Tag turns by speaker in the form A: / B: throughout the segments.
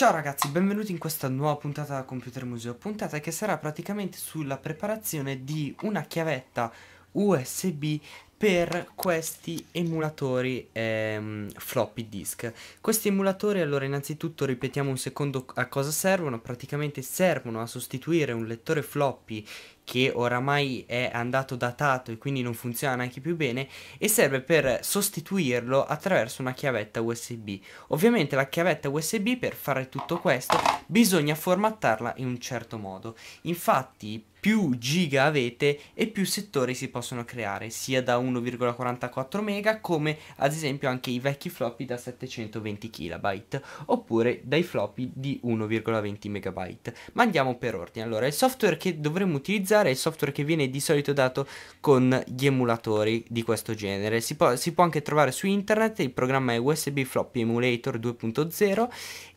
A: Ciao ragazzi, benvenuti in questa nuova puntata da Computer Museo, puntata che sarà praticamente sulla preparazione di una chiavetta USB per questi emulatori ehm, floppy disk. Questi emulatori, allora innanzitutto ripetiamo un secondo a cosa servono, praticamente servono a sostituire un lettore floppy che oramai è andato datato e quindi non funziona neanche più bene e serve per sostituirlo attraverso una chiavetta USB. Ovviamente la chiavetta USB per fare tutto questo bisogna formattarla in un certo modo. Infatti più giga avete e più settori si possono creare, sia da 1,44 mega come ad esempio anche i vecchi floppy da 720 KB oppure dai floppy di 1,20 MB. Ma andiamo per ordine. Allora, il software che dovremmo utilizzare è il software che viene di solito dato con gli emulatori di questo genere. Si può, si può anche trovare su internet, il programma è USB Floppy Emulator 2.0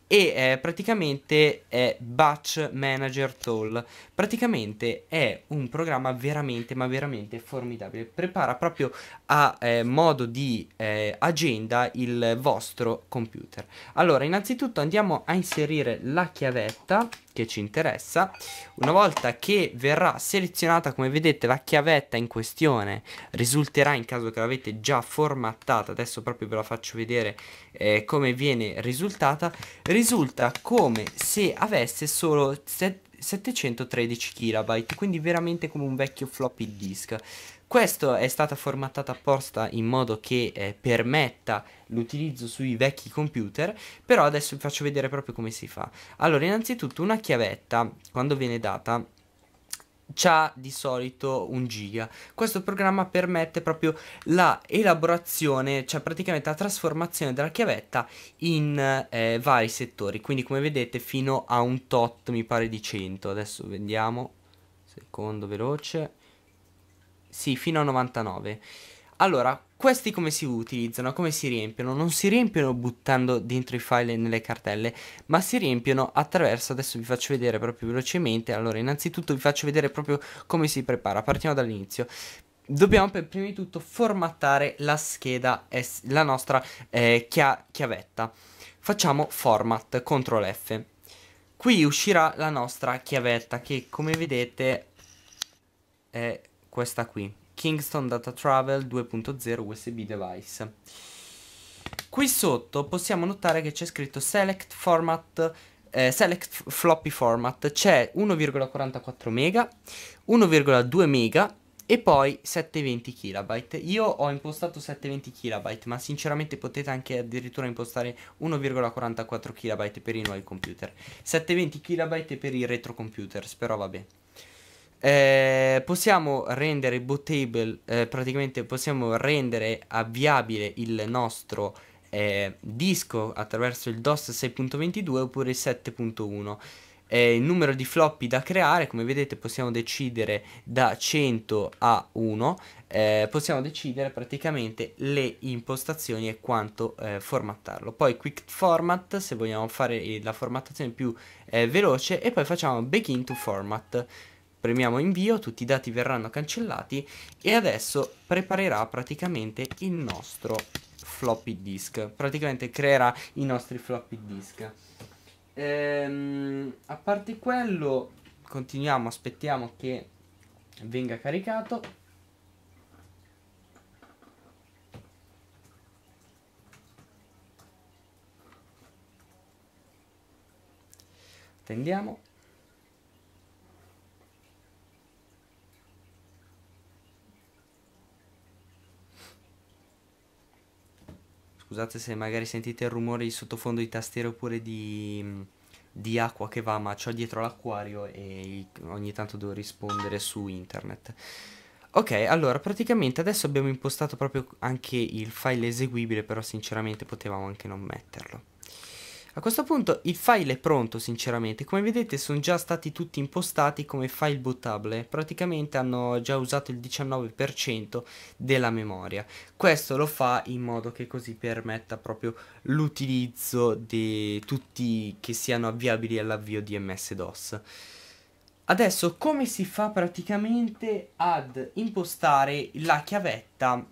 A: e eh, praticamente è Batch Manager Tool. Praticamente è un programma veramente, ma veramente formidabile. Prepara proprio a eh, modo di eh, agenda il vostro computer. Allora, innanzitutto andiamo a inserire la chiavetta che ci interessa. Una volta che verrà selezionata, come vedete, la chiavetta in questione risulterà in caso che l'avete già formattata. Adesso proprio ve la faccio vedere eh, come viene risultata. Risulta come se avesse solo 7 713 KB, quindi veramente come un vecchio floppy disk. Questo è stata formattata apposta in modo che eh, permetta l'utilizzo sui vecchi computer, però adesso vi faccio vedere proprio come si fa. Allora, innanzitutto una chiavetta, quando viene data, c'ha di solito un giga. Questo programma permette proprio la elaborazione, cioè praticamente la trasformazione della chiavetta in eh, vari settori, quindi come vedete fino a un tot mi pare di 100. Adesso vediamo, secondo veloce, sì fino a 99. Allora, questi come si utilizzano? Come si riempiono? Non si riempiono buttando dentro i file nelle cartelle, ma si riempiono attraverso, adesso vi faccio vedere proprio velocemente, allora innanzitutto vi faccio vedere proprio come si prepara, partiamo dall'inizio. Dobbiamo per prima di tutto formattare la scheda, la nostra eh, chia chiavetta. Facciamo format, CTRL F. Qui uscirà la nostra chiavetta che come vedete è questa qui, Kingston Data Travel 2.0 USB device. Qui sotto possiamo notare che c'è scritto Select Format eh, Select Floppy Format, c'è 1,44 mega, 1,2 mega e poi 720 KB. Io ho impostato 720 KB, ma sinceramente potete anche addirittura impostare 1,44 KB per i nuovi computer. 720 KB per i retrocomputer, però vabbè. Eh, possiamo rendere bootable, eh, praticamente possiamo rendere avviabile il nostro eh, disco attraverso il DOS 6.22 oppure il 7.1. Eh, il numero di floppy da creare, come vedete possiamo decidere da 100 a 1, eh, possiamo decidere praticamente le impostazioni e quanto eh, formattarlo. Poi quick format se vogliamo fare la formattazione più eh, veloce e poi facciamo back into format. Premiamo invio, tutti i dati verranno cancellati e adesso preparerà praticamente il nostro floppy disk, praticamente creerà i nostri floppy disk. Ehm, a parte quello, continuiamo, aspettiamo che venga caricato. Attendiamo. scusate se magari sentite il rumore di sottofondo di tastiere oppure di, di acqua che va, ma c'ho dietro l'acquario e ogni tanto devo rispondere su internet. Ok, allora praticamente adesso abbiamo impostato proprio anche il file eseguibile, però sinceramente potevamo anche non metterlo. A questo punto il file è pronto sinceramente, come vedete sono già stati tutti impostati come file bootable, praticamente hanno già usato il 19% della memoria. Questo lo fa in modo che così permetta proprio l'utilizzo di tutti che siano avviabili all'avvio di MS-DOS. Adesso come si fa praticamente ad impostare la chiavetta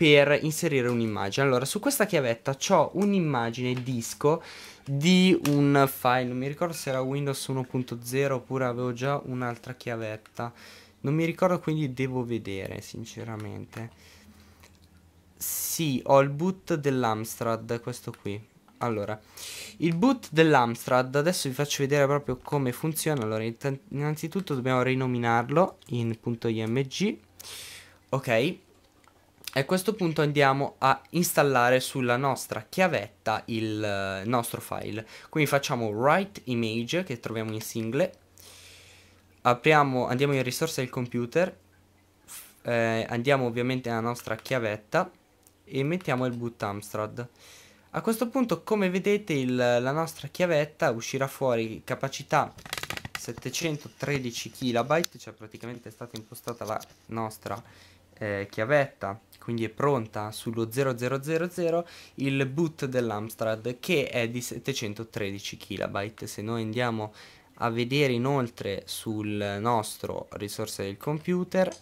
A: per inserire un'immagine. Allora, su questa chiavetta ho un'immagine disco di un file, non mi ricordo se era Windows 1.0 oppure avevo già un'altra chiavetta. Non mi ricordo quindi devo vedere, sinceramente. Sì, ho il boot dell'Amstrad, questo qui. Allora, il boot dell'Amstrad, adesso vi faccio vedere proprio come funziona. Allora, innanzitutto dobbiamo rinominarlo in .img. Ok, a questo punto andiamo a installare sulla nostra chiavetta il eh, nostro file. Quindi facciamo write image che troviamo in single, apriamo, andiamo in risorse del computer, eh, andiamo ovviamente nella nostra chiavetta e mettiamo il boot Amstrad. A questo punto come vedete il, la nostra chiavetta uscirà fuori capacità 713 KB, cioè praticamente è stata impostata la nostra eh, chiavetta, quindi è pronta sullo 0000 il boot dell'Amstrad che è di 713 KB. Se noi andiamo a vedere inoltre sul nostro risorse del computer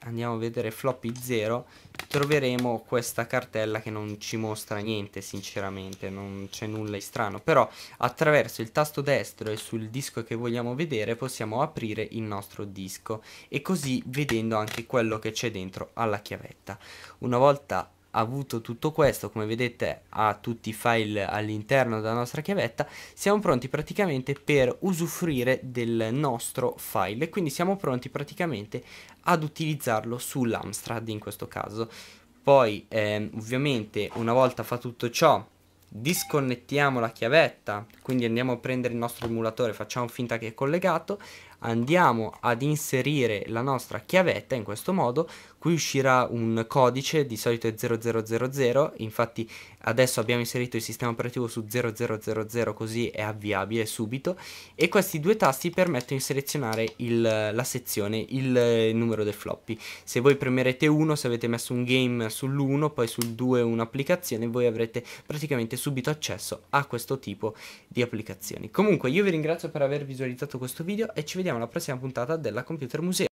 A: andiamo a vedere floppy 0 troveremo questa cartella che non ci mostra niente sinceramente non c'è nulla di strano però attraverso il tasto destro e sul disco che vogliamo vedere possiamo aprire il nostro disco e così vedendo anche quello che c'è dentro alla chiavetta una volta avuto tutto questo, come vedete ha tutti i file all'interno della nostra chiavetta, siamo pronti praticamente per usufruire del nostro file quindi siamo pronti praticamente ad utilizzarlo sull'Amstrad in questo caso. Poi ehm, ovviamente una volta fa tutto ciò disconnettiamo la chiavetta, quindi andiamo a prendere il nostro emulatore, facciamo finta che è collegato, andiamo ad inserire la nostra chiavetta in questo modo qui uscirà un codice di solito è 0000 infatti adesso abbiamo inserito il sistema operativo su 0000 così è avviabile subito e questi due tasti permettono di selezionare il, la sezione il eh, numero del floppy se voi premerete 1 se avete messo un game sull'1 poi sul 2 un'applicazione voi avrete praticamente subito accesso a questo tipo di applicazioni comunque io vi ringrazio per aver visualizzato questo video e ci vediamo vediamo alla prossima puntata della Computer Museum.